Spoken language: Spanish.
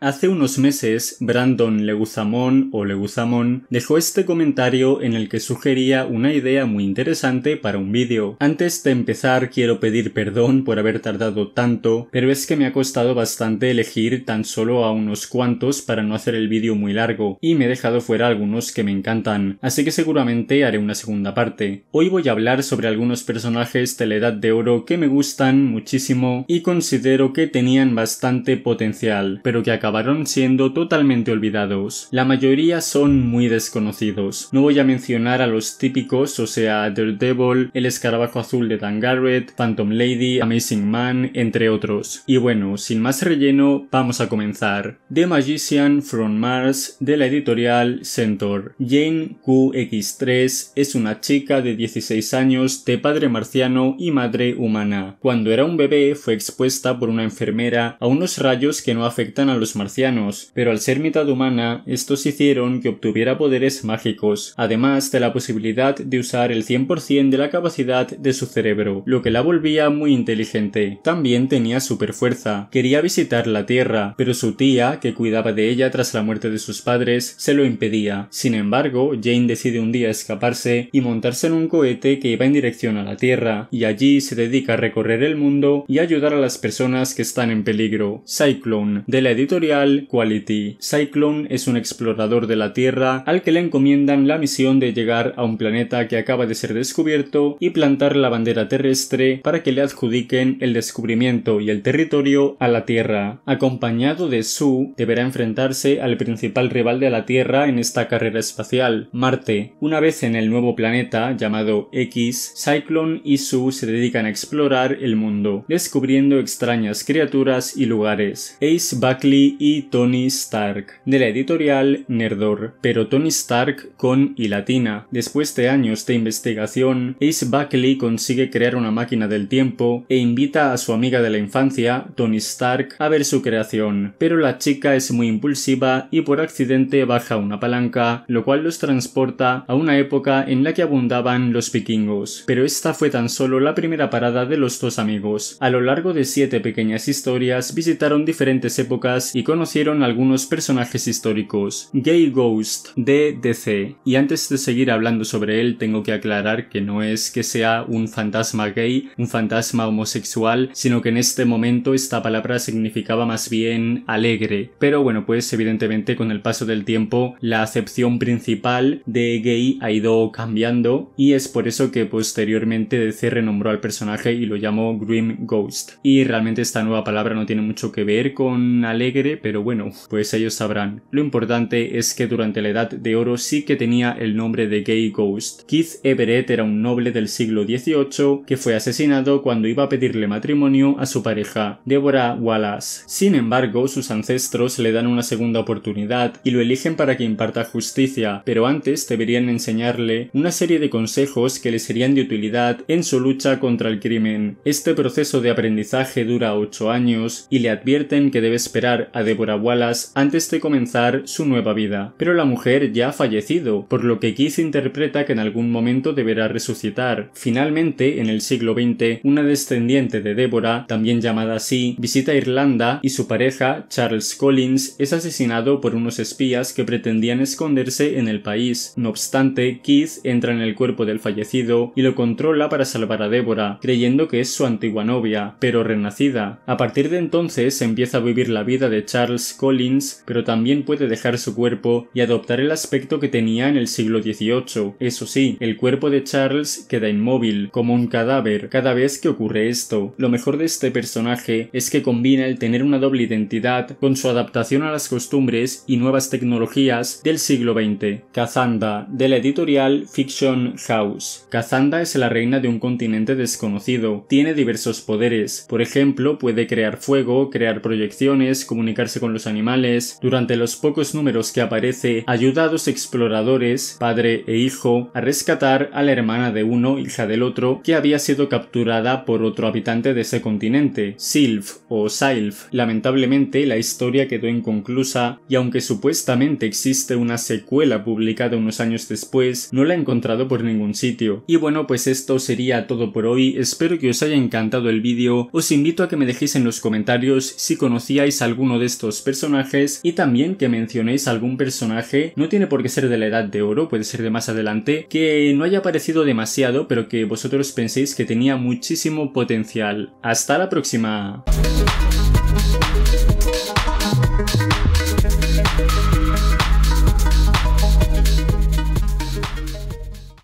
Hace unos meses, Brandon Leguzamón o Leguzamón dejó este comentario en el que sugería una idea muy interesante para un vídeo. Antes de empezar quiero pedir perdón por haber tardado tanto, pero es que me ha costado bastante elegir tan solo a unos cuantos para no hacer el vídeo muy largo, y me he dejado fuera algunos que me encantan, así que seguramente haré una segunda parte. Hoy voy a hablar sobre algunos personajes de la Edad de Oro que me gustan muchísimo y considero que tenían bastante potencial, pero que acabaron acabaron siendo totalmente olvidados. La mayoría son muy desconocidos. No voy a mencionar a los típicos, o sea, Daredevil, El Escarabajo Azul de Dan Garrett, Phantom Lady, Amazing Man, entre otros. Y bueno, sin más relleno, vamos a comenzar. The Magician from Mars, de la editorial Centaur. Jane QX3 es una chica de 16 años de padre marciano y madre humana. Cuando era un bebé fue expuesta por una enfermera a unos rayos que no afectan a los marcianos, pero al ser mitad humana, estos hicieron que obtuviera poderes mágicos, además de la posibilidad de usar el 100% de la capacidad de su cerebro, lo que la volvía muy inteligente. También tenía superfuerza, quería visitar la Tierra, pero su tía, que cuidaba de ella tras la muerte de sus padres, se lo impedía. Sin embargo, Jane decide un día escaparse y montarse en un cohete que iba en dirección a la Tierra, y allí se dedica a recorrer el mundo y ayudar a las personas que están en peligro. Cyclone, de la editorial Quality. Cyclone es un explorador de la Tierra al que le encomiendan la misión de llegar a un planeta que acaba de ser descubierto y plantar la bandera terrestre para que le adjudiquen el descubrimiento y el territorio a la Tierra. Acompañado de Su, deberá enfrentarse al principal rival de la Tierra en esta carrera espacial, Marte. Una vez en el nuevo planeta, llamado X, Cyclone y Su se dedican a explorar el mundo, descubriendo extrañas criaturas y lugares. Ace Buckley y Tony Stark, de la editorial Nerdor, pero Tony Stark con y latina. Después de años de investigación, Ace Buckley consigue crear una máquina del tiempo e invita a su amiga de la infancia, Tony Stark, a ver su creación, pero la chica es muy impulsiva y por accidente baja una palanca, lo cual los transporta a una época en la que abundaban los vikingos, pero esta fue tan solo la primera parada de los dos amigos. A lo largo de siete pequeñas historias visitaron diferentes épocas y conocieron algunos personajes históricos. Gay Ghost de DC. Y antes de seguir hablando sobre él, tengo que aclarar que no es que sea un fantasma gay, un fantasma homosexual, sino que en este momento esta palabra significaba más bien alegre. Pero bueno, pues evidentemente con el paso del tiempo la acepción principal de gay ha ido cambiando y es por eso que posteriormente DC renombró al personaje y lo llamó Grim Ghost. Y realmente esta nueva palabra no tiene mucho que ver con alegre, pero bueno, pues ellos sabrán. Lo importante es que durante la Edad de Oro sí que tenía el nombre de Gay Ghost. Keith Everett era un noble del siglo XVIII que fue asesinado cuando iba a pedirle matrimonio a su pareja, Deborah Wallace. Sin embargo, sus ancestros le dan una segunda oportunidad y lo eligen para que imparta justicia, pero antes deberían enseñarle una serie de consejos que le serían de utilidad en su lucha contra el crimen. Este proceso de aprendizaje dura 8 años y le advierten que debe esperar a Deborah Wallace antes de comenzar su nueva vida, pero la mujer ya ha fallecido, por lo que Keith interpreta que en algún momento deberá resucitar. Finalmente, en el siglo XX, una descendiente de Deborah, también llamada así, visita Irlanda y su pareja, Charles Collins, es asesinado por unos espías que pretendían esconderse en el país. No obstante, Keith entra en el cuerpo del fallecido y lo controla para salvar a Deborah, creyendo que es su antigua novia, pero renacida. A partir de entonces empieza a vivir la vida de Charles Collins, pero también puede dejar su cuerpo y adoptar el aspecto que tenía en el siglo XVIII. Eso sí, el cuerpo de Charles queda inmóvil, como un cadáver, cada vez que ocurre esto. Lo mejor de este personaje es que combina el tener una doble identidad con su adaptación a las costumbres y nuevas tecnologías del siglo XX. Kazanda, de la editorial Fiction House. Kazanda es la reina de un continente desconocido. Tiene diversos poderes. Por ejemplo, puede crear fuego, crear proyecciones, comunicar con los animales, durante los pocos números que aparece, ayudados exploradores, padre e hijo, a rescatar a la hermana de uno, hija del otro, que había sido capturada por otro habitante de ese continente, Sylph o Sylph. Lamentablemente, la historia quedó inconclusa y aunque supuestamente existe una secuela publicada unos años después, no la he encontrado por ningún sitio. Y bueno, pues esto sería todo por hoy, espero que os haya encantado el vídeo, os invito a que me dejéis en los comentarios si conocíais alguno de estos personajes y también que mencionéis algún personaje, no tiene por qué ser de la edad de oro, puede ser de más adelante, que no haya aparecido demasiado pero que vosotros penséis que tenía muchísimo potencial. Hasta la próxima.